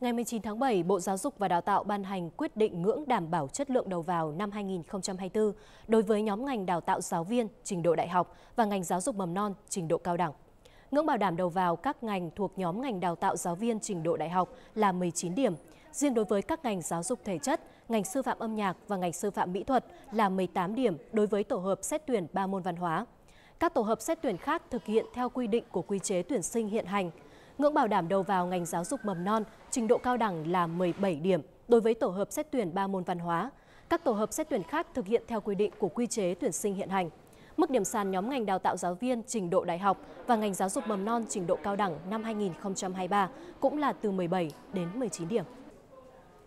Ngày 19 tháng 7, Bộ Giáo dục và Đào tạo ban hành quyết định ngưỡng đảm bảo chất lượng đầu vào năm 2024 đối với nhóm ngành đào tạo giáo viên trình độ đại học và ngành giáo dục mầm non trình độ cao đẳng. Ngưỡng bảo đảm đầu vào các ngành thuộc nhóm ngành đào tạo giáo viên trình độ đại học là 19 điểm, riêng đối với các ngành giáo dục thể chất, ngành sư phạm âm nhạc và ngành sư phạm mỹ thuật là 18 điểm đối với tổ hợp xét tuyển 3 môn văn hóa. Các tổ hợp xét tuyển khác thực hiện theo quy định của quy chế tuyển sinh hiện hành – Ngưỡng bảo đảm đầu vào ngành giáo dục mầm non, trình độ cao đẳng là 17 điểm đối với tổ hợp xét tuyển 3 môn văn hóa. Các tổ hợp xét tuyển khác thực hiện theo quy định của quy chế tuyển sinh hiện hành. Mức điểm sàn nhóm ngành đào tạo giáo viên trình độ đại học và ngành giáo dục mầm non trình độ cao đẳng năm 2023 cũng là từ 17 đến 19 điểm.